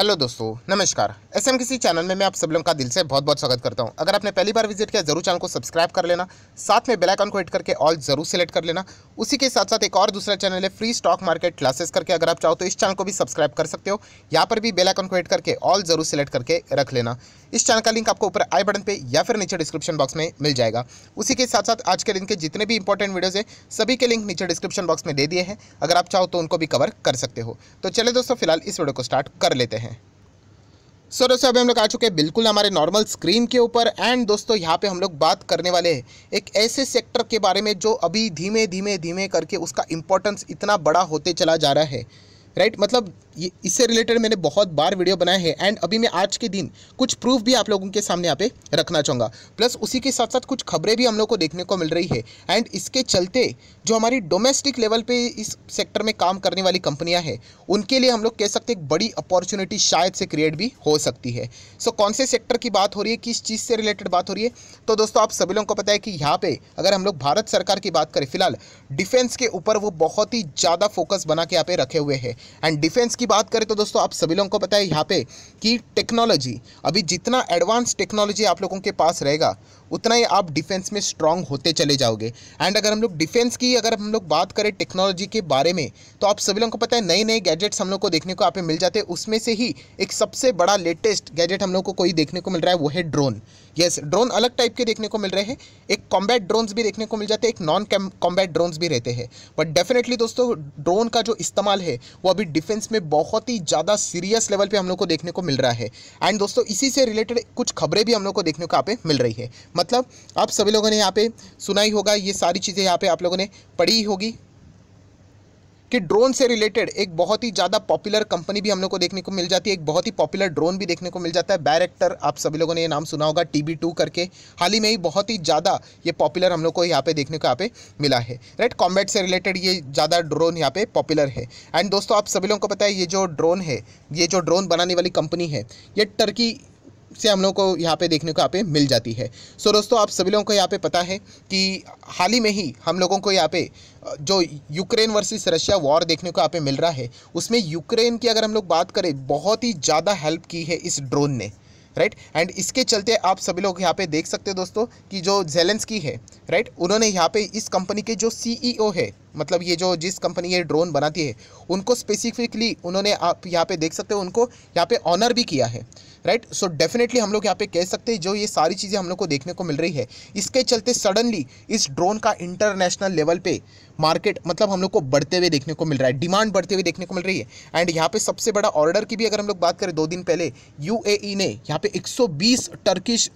hello दोस्तों नमस्कार S M किसी चैनल में मैं आप सब लोगों का दिल से बहुत बहुत स्वागत करता हूं अगर आपने पहली बार विजिट किया जरूर चैनल को सब्सक्राइब कर लेना साथ में बेल आइकन को हिट करके ऑल जरूर सेलेक्ट कर लेना उसी के साथ साथ एक और दूसरा चैनल है फ्री स्टॉक मार्केट क्लासेस करके अगर आप चाहो तो इस चैनल को भी सब्सक्राइब कर सकते हो यहाँ पर भी बेलाइकन को हिट करके ऑल जरूर सेलेक्ट करके रख लेना इस चैनल का लिंक आपको ऊपर आई बटन पर या फिर नीचे डिस्क्रिप्शन बॉक्स में मिल जाएगा उसी के साथ साथ आज के दिन के जितने भी इंपॉर्टेंट वीडियोज़ है सभी के लिंक नीचे डिस्क्रिप्शन बॉक्स में दे दिए हैं अगर आप चाहो तो उनको भी कवर कर सकते हो तो चले दोस्तों फिलहाल इस वीडियो को स्टार्ट कर लेते हैं सो दोस्तों अभी हम लोग आ चुके हैं बिल्कुल हमारे नॉर्मल स्क्रीन के ऊपर एंड दोस्तों यहाँ पे हम लोग बात करने वाले हैं एक ऐसे सेक्टर के बारे में जो अभी धीमे धीमे धीमे करके उसका इम्पोर्टेंस इतना बड़ा होते चला जा रहा है राइट मतलब ये इससे रिलेटेड मैंने बहुत बार वीडियो बनाए हैं एंड अभी मैं आज के दिन कुछ प्रूफ भी आप लोगों के सामने यहाँ पे रखना चाहूँगा प्लस उसी के साथ साथ कुछ खबरें भी हम लोग को देखने को मिल रही है एंड इसके चलते जो हमारी डोमेस्टिक लेवल पर इस सेक्टर में काम करने वाली कंपनियाँ हैं उनके लिए हम लोग कह सकते एक बड़ी अपॉर्चुनिटी शायद से क्रिएट भी हो सकती है सो so, कौन से सेक्टर की बात हो रही है किस चीज़ से रिलेटेड बात हो रही है तो दोस्तों आप सभी लोगों को पता है कि यहाँ पे अगर हम लोग भारत सरकार की बात करें फिलहाल डिफेंस के ऊपर वो बहुत ही ज़्यादा फोकस बना के यहाँ पे रखे हुए हैं एंड डिफेंस की बात करें तो दोस्तों आप सभी लोगों को पता है यहाँ पे कि टेक्नोलॉजी अभी जितना एडवांस टेक्नोलॉजी आप लोगों के पास रहेगा उतना ही आप डिफेंस में स्ट्रांग होते चले जाओगे एंड अगर हम लोग डिफेंस की अगर हम लोग बात करें टेक्नोलॉजी के बारे में तो आप सभी लोगों को पता है नए नए गैजेट्स हम लोग को देखने को आप मिल जाते हैं उसमें से ही एक सबसे बड़ा लेटेस्ट गैजेट हम लोग को कोई देखने को मिल रहा है वो है ड्रोन यस ड्रोन अलग टाइप के देखने को मिल रहे हैं एक कॉम्बैट ड्रोन्स भी देखने को मिल जाते हैं एक नॉन कॉम्बैट ड्रोन्स भी रहते हैं बट डेफिनेटली दोस्तों ड्रोन का जो इस्तेमाल है वो अभी डिफेंस में बहुत ही ज़्यादा सीरियस लेवल पर हम लोग को देखने को मिल रहा है एंड दोस्तों इसी से रिलेटेड कुछ खबरें भी हम लोग को देखने को आप मिल रही है मतलब आप सभी लोगों ने यहाँ पे सुना ही होगा ये सारी चीज़ें यहाँ पे आप लोगों ने पढ़ी ही होगी कि ड्रोन से रिलेटेड एक बहुत ही ज़्यादा पॉपुलर कंपनी भी हम लोग को देखने को मिल जाती है एक बहुत ही पॉपुलर ड्रोन भी देखने को मिल जाता है बैरेक्टर आप सभी लोगों ने ये नाम सुना होगा टी टू करके हाल ही में ही बहुत ही ज़्यादा ये पॉपुलर हम लोग को यहाँ पे देखने को यहाँ पे मिला है राइट कॉम्बैट से रिलेटेड ये ज़्यादा ड्रोन यहाँ पे पॉपुलर है एंड दोस्तों आप सभी लोगों को पता है ये जो ड्रोन है ये जो ड्रोन बनाने वाली कंपनी है ये टर्की से हम लोगों को यहाँ पे देखने को यहाँ पे मिल जाती है सो so, दोस्तों आप सभी लोगों को यहाँ पे पता है कि हाल ही में ही हम लोगों को यहाँ पे जो यूक्रेन वर्सेस रशिया वॉर देखने को यहाँ पे मिल रहा है उसमें यूक्रेन की अगर हम लोग बात करें बहुत ही ज़्यादा हेल्प की है इस ड्रोन ने राइट एंड इसके चलते आप सभी लोग यहाँ पे देख सकते हो दोस्तों कि जो जेलेंस की है राइट उन्होंने यहाँ पे इस कंपनी के जो सीईओ e है मतलब ये जो जिस कंपनी ये ड्रोन बनाती है उनको स्पेसिफिकली उन्होंने आप यहाँ पे देख सकते हो उनको यहाँ पे ऑनर भी किया है राइट सो डेफिनेटली हम लोग यहाँ पे कह सकते हैं जो ये सारी चीज़ें हम लोग को देखने को मिल रही है इसके चलते सडनली इस ड्रोन का इंटरनेशनल लेवल पे मार्केट मतलब हम लोग को बढ़ते हुए देखने को मिल रहा है डिमांड बढ़ते हुए देखने को मिल रही है एंड यहाँ पे सबसे बड़ा ऑर्डर की भी अगर हम लोग बात करें दो दिन पहले यू e ने यहाँ पे 120 Turkish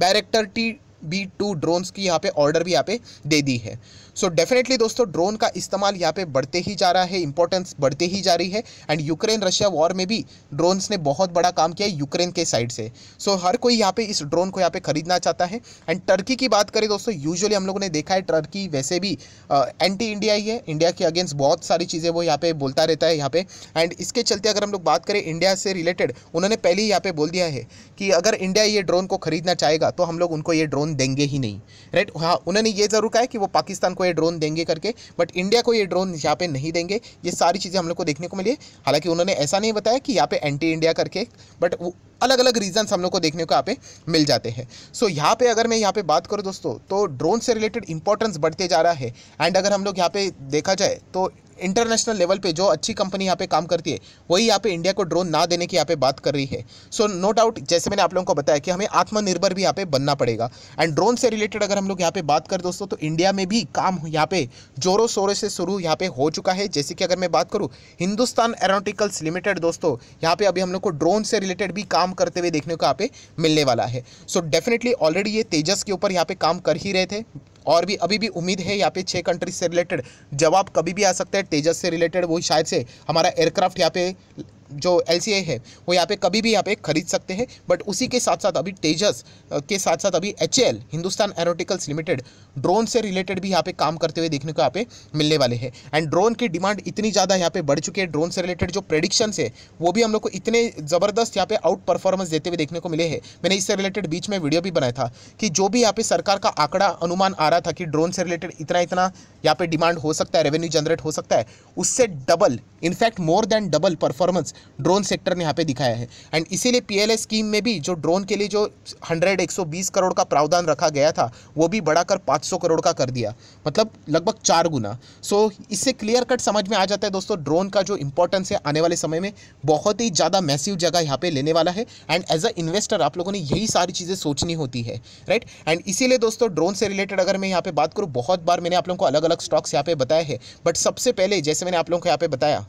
Bayraktar T B two drones की यहाँ पे ऑर्डर भी यहाँ पे दे दी है सो डेफिनेटली दोस्तों ड्रोन का इस्तेमाल यहाँ पे बढ़ते ही जा रहा है इंपॉर्टेंस बढ़ते ही जा रही है एंड यूक्रेन रशिया वॉर में भी ड्रोन्स ने बहुत बड़ा काम किया यूक्रेन के साइड से सो so, हर कोई यहाँ पे इस ड्रोन को यहाँ पे खरीदना चाहता है एंड टर्की की बात करें दोस्तों यूजुअली हम लोगों ने देखा है टर्की वैसे भी एंटी एंटी इंडिया ही है इंडिया के अगेंस्ट बहुत सारी चीज़ें वो यहाँ पे बोलता रहता है यहाँ पे एंड इसके चलते अगर हम लोग बात करें इंडिया से रिलेटेड उन्होंने पहले ही यहाँ पे बोल दिया है कि अगर इंडिया ये ड्रोन को खरीदना चाहेगा तो हम लोग उनको ये ड्रोन देंगे ही नहीं राइट हाँ उन्होंने ये ज़रूर कहा है कि वो पाकिस्तान को ये ड्रोन देंगे करके बट इंडिया को ये ड्रोन यहाँ पे नहीं देंगे ये सारी चीज़ें हम लोग को देखने को मिली हालांकि उन्होंने ऐसा नहीं बताया कि यहाँ पे एंटी इंडिया करके बट अलग अलग रीजन्स हम लोग को देखने को यहाँ पे मिल जाते हैं सो so, यहाँ पे अगर मैं यहाँ पे बात करूँ दोस्तों तो ड्रोन से रिलेटेड इंपॉर्टेंस बढ़ते जा रहा है एंड अगर हम लोग यहाँ पे देखा जाए तो इंटरनेशनल लेवल पे जो अच्छी कंपनी यहाँ पे काम करती है वही यहाँ पे इंडिया को ड्रोन ना देने की यहाँ पे बात कर रही है सो नो डाउट जैसे मैंने आप लोगों को बताया कि हमें आत्मनिर्भर भी यहाँ पे बनना पड़ेगा एंड ड्रोन से रिलेटेड अगर हम लोग यहाँ पे बात करें दोस्तों तो इंडिया में भी काम यहाँ पे जोरों शोरों से शुरू यहाँ पे हो चुका है जैसे कि अगर मैं बात करूँ हिंदुस्तान एरोनोटिकल्स लिमिटेड दोस्तों यहाँ पे अभी हम लोग को ड्रोन से रिलेटेड भी काम करते हुए देखने को यहाँ पे मिलने वाला है सो डेफिनेटली ऑलरेडी ये तेजस के ऊपर यहाँ पे काम कर ही रहे थे और भी अभी भी उम्मीद है यहाँ पे छः कंट्रीज से रिलेटेड जवाब कभी भी आ सकता है तेजस से रिलेटेड वही शायद से हमारा एयरक्राफ्ट यहाँ पे जो एल है वो यहाँ पे कभी भी यहाँ पे खरीद सकते हैं बट उसी के साथ साथ अभी तेजस के साथ साथ अभी H Hindustan aeronautics limited drone से रिलेटेड भी यहाँ पे काम करते हुए देखने को यहाँ पे मिलने वाले हैं एंड ड्रोन की डिमांड इतनी ज़्यादा यहाँ पे बढ़ चुकी है ड्रोन से रिलेटेड जो प्रेडिक्शंस है वो भी हम लोग को इतने ज़बरदस्त यहाँ पे आउट परफॉर्मेंस देते हुए देखने को मिले हैं मैंने इससे रिलेटेड बीच में वीडियो भी बनाया था कि जो भी यहाँ पे सरकार का आंकड़ा अनुमान आ रहा था कि ड्रोन से रिलेटेड इतना इतना यहाँ पे डिमांड हो सकता है रेवेन्यू जनरेट हो सकता है उससे double in fact more than double performance drone sector ने यहाँ पे दिखाया है एंड इसीलिए पीएलए स्कीम में भी जो ड्रोन के लिए जो 100 120 करोड़ का प्रावधान रखा गया था वो भी बढ़ाकर 500 करोड़ का कर दिया मतलब लगभग चार गुना सो so, इससे क्लियर कट समझ में आ जाता है दोस्तों ड्रोन का जो इंपॉर्टेंस है आने वाले समय में बहुत ही ज़्यादा मैसिव जगह यहाँ पर लेने वाला है एंड एज अ इन्वेस्टर आप लोगों ने यही सारी चीज़ें सोचनी होती है राइट एंड इसीलिए दोस्तों ड्रोन से रिलेटेड अगर मैं यहाँ पर बात करूँ बहुत बार मैंने आप लोगों को अलग अलग स्टॉक्स यहाँ पे बताए हैं बट सबसे पहले जैसे मैंने आप लोगों को यहाँ पे बताया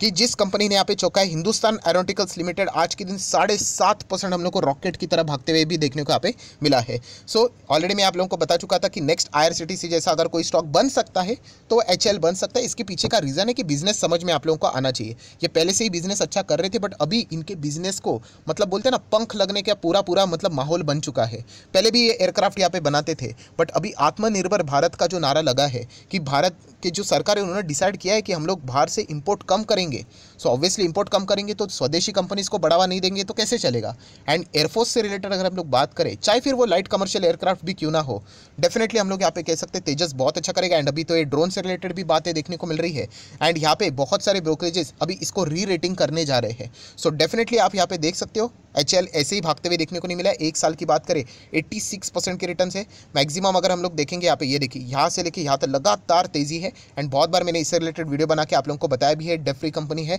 कि जिस कंपनी ने यहाँ पे चौका है हिंदुस्तान एरोनोटिकल्स लिमिटेड आज के दिन साढ़े सात परसेंट हम लोग को रॉकेट की तरह भागते हुए भी देखने को यहाँ पे मिला है सो so, ऑलरेडी मैं आप लोगों को बता चुका था कि नेक्स्ट आई जैसा अगर कोई स्टॉक बन सकता है तो एच बन सकता है इसके पीछे का रीज़न है कि बिजनेस समझ में आप लोगों को आना चाहिए ये पहले से ही बिजनेस अच्छा कर रहे थे बट अभी इनके बिजनेस को मतलब बोलते हैं ना पंख लगने का पूरा पूरा मतलब माहौल बन चुका है पहले भी ये एयरक्राफ्ट यहाँ पे बनाते थे बट अभी आत्मनिर्भर भारत का जो नारा लगा है कि भारत के जो सरकार है उन्होंने डिसाइड किया है कि हम लोग बाहर से इम्पोर्ट कम करेंगे करेंगे सो ऑब्वियसली इंपोर्ट कम करेंगे तो स्वदेशी कंपनीज को बढ़ावा नहीं देंगे तो कैसे चलेगा एंड एयरफोर्स से रिलेटेड अगर हम लोग बात करें चाहे फिर वो लाइट कमर्शियल एयरक्राफ्ट भी क्यों ना हो डेफिनेटली हम लोग यहाँ पे कह सकते हैं तेजस बहुत अच्छा करेगा एंड अभी तो ये ड्रोन से रिलेटेड भी बातें देखने को मिल रही है एंड यहाँ पे बहुत सारे ब्रोकरेजेस अभी इसको री रेटिंग करने जा रहे हैं सो डेफिनेटली आप यहाँ पे देख सकते हो एच ऐसे ही भागते हुए देखने को नहीं मिला एक साल की बात करें एट्टी सिक्स परसेंट के रिटर्न है मैक्सिमम अगर हम लोग देखेंगे यहाँ पे ये देखिए यहाँ से लेके यहाँ तक लगातार तेजी है एंड बहुत बार मैंने इससे रिलेटेड वीडियो बना के आप लोगों को बताया भी है डेफ्री कंपनी है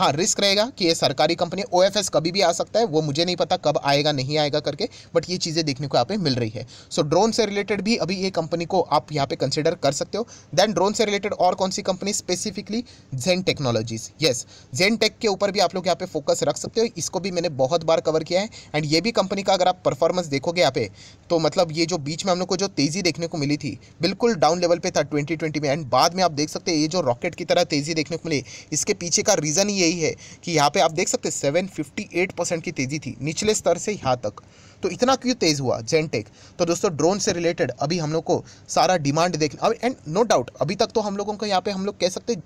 हाँ रिस्क रहेगा कि ये सरकारी कंपनी ओ कभी भी आ सकता है वो मुझे नहीं पता कब आएगा नहीं आएगा करके बट ये चीज़ें देखने को यहाँ पे मिल रही है सो so, ड्रोन से रिलेटेड भी अभी ये कंपनी को आप यहाँ पे कंसिडर कर सकते हो देन ड्रोन से रिलेटेड और कौन सी company specifically Zen technologies yes Zen tech के ऊपर भी आप लोग यहाँ पे फोकस रख सकते हो इसको भी मैंने बहुत बार कवर किया है एंड ये भी कंपनी का अगर आप परफॉर्मेंस देखोगे यहाँ पे तो मतलब ये जो बीच में हम लोग को जो तेज़ी देखने को मिली थी बिल्कुल डाउन लेवल पर था ट्वेंटी में एंड बाद में आप देख सकते हैं ये जो रॉकेट की तरह तेज़ी देखने को मिली इसके पीछे का रीज़न ये यही है कि यहाँ पे आप देख सकते सेवन फिफ्टी एट परसेंट की तेज़ी थी निचले स्तर से यहाँ तक तो इतना क्यों तेज़ हुआ जेनटेक तो दोस्तों ड्रोन से रिलेटेड अभी हम लोग को सारा डिमांड देखना अब एंड नो डाउट अभी तक तो हम लोगों को यहाँ पे हम लोग कह सकते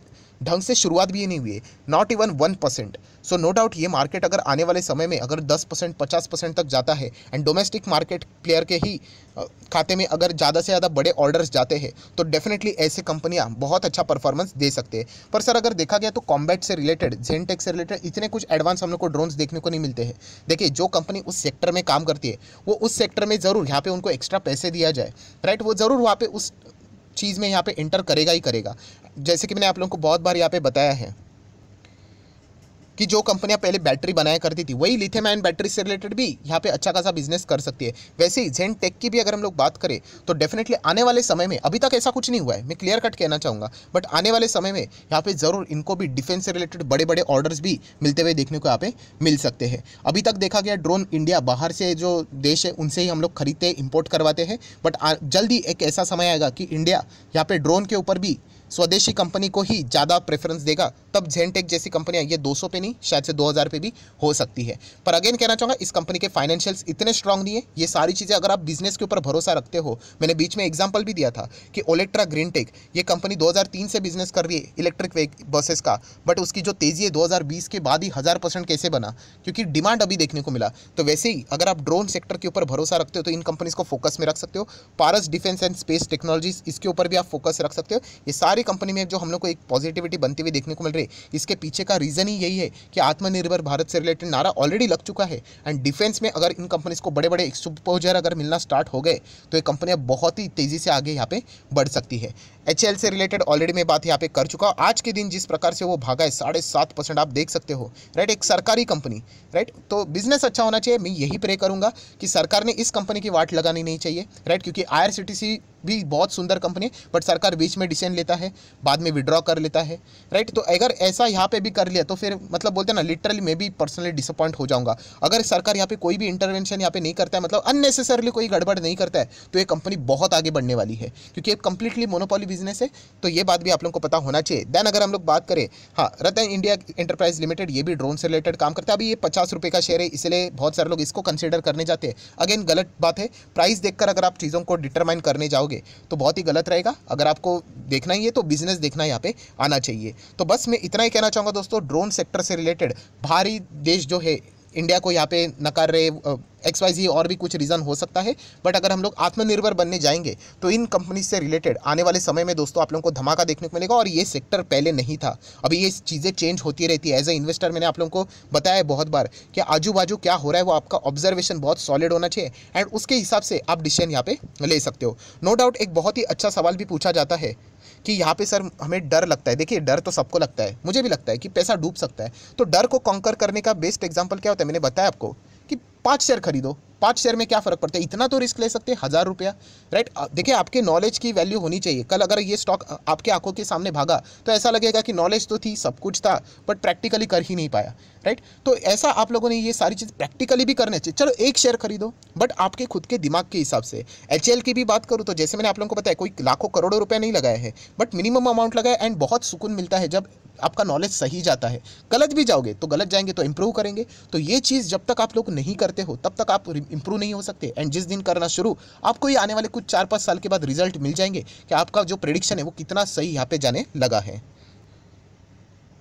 ढंग से शुरुआत भी नहीं हुई है not even one percent so no doubt ये मार्केट अगर आने वाले समय में अगर दस परसेंट पचास परसेंट तक जाता है एंड डोमेस्टिक मार्केट प्लेयर के ही खाते में अगर ज़्यादा से ज़्यादा बड़े ऑर्डर्स जाते हैं तो डेफिनेटली ऐसे कंपनियां हाँ, बहुत अच्छा परफॉर्मेंस दे सकते हैं पर सर अगर देखा गया तो कॉम्बैट से रिलेटेड जेनटेक से रिलेटेड इतने कुछ एडवांस हम लोग को ड्रोन्स देखने को नहीं मिलते हैं देखिए जो कंपनी उस सेक्टर में काम करती है वो उस सेक्टर में ज़रूर यहाँ पर उनको एक्स्ट्रा पैसे दिया जाए राइट वो ज़रूर वहाँ पर उस चीज़ में यहाँ पे इंटर करेगा ही करेगा जैसे कि मैंने आप लोगों को बहुत बार यहाँ पे बताया है कि जो कंपनियाँ पहले बैटरी बनाया करती थी वही लिथियम आयन बैटरी से रिलेटेड भी यहाँ पे अच्छा खासा बिजनेस कर सकती है वैसे ही जेन टेक की भी अगर हम लोग बात करें तो डेफिनेटली आने वाले समय में अभी तक ऐसा कुछ नहीं हुआ है मैं क्लियर कट कहना चाहूँगा बट आने वाले समय में यहाँ पे ज़रूर इनको भी डिफेंस से रिलेटेड बड़े बड़े ऑर्डर्स भी मिलते हुए देखने को यहाँ पे मिल सकते हैं अभी तक देखा गया ड्रोन इंडिया बाहर से जो देश है उनसे ही हम लोग खरीदते इम्पोर्ट करवाते हैं बट जल्दी एक ऐसा समय आएगा कि इंडिया यहाँ पर ड्रोन के ऊपर भी स्वदेशी कंपनी को ही ज़्यादा प्रेफरेंस देगा तब जेनटेक जैसी कंपनियां ये 200 पे नहीं शायद से 2000 पे भी हो सकती है पर अगेन कहना चाहूँगा इस कंपनी के फाइनेंशियल्स इतने स्ट्रांग नहीं है ये सारी चीज़ें अगर आप बिजनेस के ऊपर भरोसा रखते हो मैंने बीच में एग्जाम्पल भी दिया था कि ओलेक्ट्रा ग्रीन टेक ये कंपनी दो से बिजनेस कर रही है इलेक्ट्रिक बसेस का बट उसकी जो तेज़ी है दो के बाद ही हज़ार परसेंट कैसे बना क्योंकि डिमांड अभी देखने को मिला तो वैसे ही अगर आप ड्रोन सेक्टर के ऊपर भरोसा रखते हो तो इन कंपनीज को फोकस में रख सकते हो Paras defence and space technologies इसके ऊपर भी आप फोकस रख सकते हो ये सारी कंपनी में जो हम लोग को एक पॉजिटिविटी बनती हुई देखने को मिल रही है इसके पीछे का रीज़न ही यही है कि आत्मनिर्भर भारत से रिलेटेड नारा ऑलरेडी लग चुका है एंड डिफेंस में अगर इन कंपनीज को बड़े बड़े एक्सपोजर अगर मिलना स्टार्ट हो गए तो ये कंपनियाँ बहुत ही तेज़ी से आगे यहाँ पे बढ़ सकती है एच से रिलेटेड ऑलरेडी मैं बात यहाँ पे कर चुका हूँ आज के दिन जिस प्रकार से वो भागा है साढ़े सात परसेंट आप देख सकते हो राइट एक सरकारी कंपनी राइट तो बिजनेस अच्छा होना चाहिए मैं यही प्रे करूँगा कि सरकार ने इस कंपनी की वाट लगानी नहीं चाहिए राइट क्योंकि आई भी बहुत सुंदर कंपनी है बट सरकार बीच में डिसीजन लेता है बाद में विड्रॉ कर लेता है राइट तो अगर ऐसा यहाँ पे भी कर लिया तो फिर मतलब बोलते हैं ना लिटरली मैं भी पर्सनली डिसअपॉइंट हो जाऊंगा अगर सरकार यहाँ पे कोई भी इंटरवेंशन यहाँ पे नहीं करता है मतलब अननेसेसरली कोई गड़बड़ नहीं करता है तो ये कंपनी बहुत आगे बढ़ने वाली है क्योंकि एक कंप्लीटली मोनोपॉली बिजनेस है तो ये बात भी आप लोग को पता होना चाहिए देन अगर हम लोग बात करें हाँ रतन इंडिया इंटरप्राइज लिमिटेड ये भी ड्रोन से रिलेटेड काम करता है अभी ये पचास रुपये का शेयर है इसलिए बहुत सारे लोग इसको कंसिडर करने जाते हैं अगेन गलत बात है प्राइस देखकर अगर आप चीज़ों को डिटरमाइन करने जाओगे करोगे तो बहुत ही गलत रहेगा अगर आपको देखना ही है तो बिजनेस देखना यहाँ पे आना चाहिए तो बस मैं इतना ही कहना चाहूँगा दोस्तों ड्रोन सेक्टर से रिलेटेड भारी देश जो है इंडिया को यहाँ पे नकार रहे एक्स वाई जी और भी कुछ रीज़न हो सकता है बट अगर हम लोग आत्मनिर्भर बनने जाएंगे तो इन कंपनीज से रिलेटेड आने वाले समय में दोस्तों आप लोगों को धमाका देखने को मिलेगा और ये सेक्टर पहले नहीं था अभी ये चीज़ें चेंज होती रहती है एज ए इन्वेस्टर मैंने आप लोगों को बताया है बहुत बार कि आजू बाजू क्या हो रहा है वो आपका ऑब्जर्वेशन बहुत सॉलिड होना चाहिए एंड उसके हिसाब से आप डिसीजन यहाँ पर ले सकते हो नो डाउट एक बहुत ही अच्छा सवाल भी पूछा जाता है कि यहाँ पे सर हमें डर लगता है देखिए डर तो सबको लगता है मुझे भी लगता है कि पैसा डूब सकता है तो डर को कॉन्कर करने का बेस्ट एग्जाम्पल क्या होता है मैंने बताया आपको पाँच शेयर खरीदो पाँच शेयर में क्या फ़र्क पड़ता है इतना तो रिस्क ले सकते हैं हज़ार रुपया राइट देखिए आपके नॉलेज की वैल्यू होनी चाहिए कल अगर ये स्टॉक आपके आंखों के सामने भागा तो ऐसा लगेगा कि नॉलेज तो थी सब कुछ था बट प्रैक्टिकली कर ही नहीं पाया राइट तो ऐसा आप लोगों ने ये सारी चीज़ प्रैक्टिकली भी करना चाहिए चलो एक शेयर खरीदो बट आपके खुद के दिमाग के हिसाब से एच की भी बात करूँ तो जैसे मैंने आप लोगों को बताया कोई लाखों करोड़ों रुपये नहीं लगाया है बट मिनिमम अमाउंट लगाया एंड बहुत सुकून मिलता है जब आपका नॉलेज सही जाता है गलत भी जाओगे तो गलत जाएंगे तो इम्प्रूव करेंगे तो ये चीज़ जब तक आप लोग नहीं करते हो तब तक आप इम्प्रूव नहीं हो सकते एंड जिस दिन करना शुरू आपको ये आने वाले कुछ चार पाँच साल के बाद रिजल्ट मिल जाएंगे कि आपका जो प्रडिक्शन है वो कितना सही यहाँ पे जाने लगा है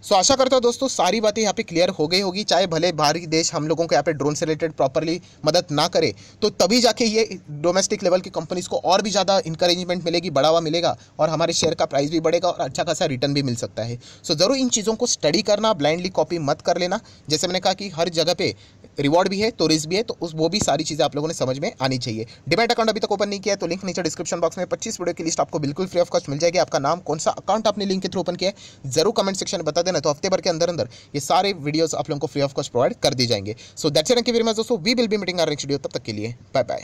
सो so, आशा करता हूँ दोस्तों सारी बातें यहाँ पे क्लियर हो गई होगी चाहे भले बाहरी देश हम लोगों को यहाँ पे ड्रोन से रिलेटेड प्रॉपरली मदद ना करे तो तभी जाके ये डोमेस्टिक लेवल की कंपनीज़ को और भी ज़्यादा इंकरेजमेंट मिलेगी बढ़ावा मिलेगा और हमारे शेयर का प्राइस भी बढ़ेगा और अच्छा खासा रिटर्न भी मिल सकता है सो so, ज़रूर इन चीज़ों को स्टडी करना ब्लाइंडली कॉपी मत कर लेना जैसे मैंने कहा कि हर जगह पर रिवॉर्ड भी है तो रिस्क भी है तो उस वो भी सारी चीज़ें आप लोगों ने समझ में आनी चाहिए डिमेट अकाउंट अभी तक ओपन नहीं किया तो लिंक नीचे डिस्क्रिप्शन बॉक्स में पच्चीस वीडियो की लिस्ट आपको बिल्कुल फ्री ऑफ कॉस्ट मिल जाएगी आपका नाम कौन सा अकाउंट आपने लिंक के थ्रू ओपन किया है जरूर कमेंट सेक्शन में बता देना तो हफ्ते भर के अंदर अंदर ये सारे वीडियोज़ आप लोगों को फ्री ऑफ कॉस्ट प्रोवाइड कर दी जाएंगे so that's and very much दोस्तों we will be meeting our next video तब तक के लिए बाय बाय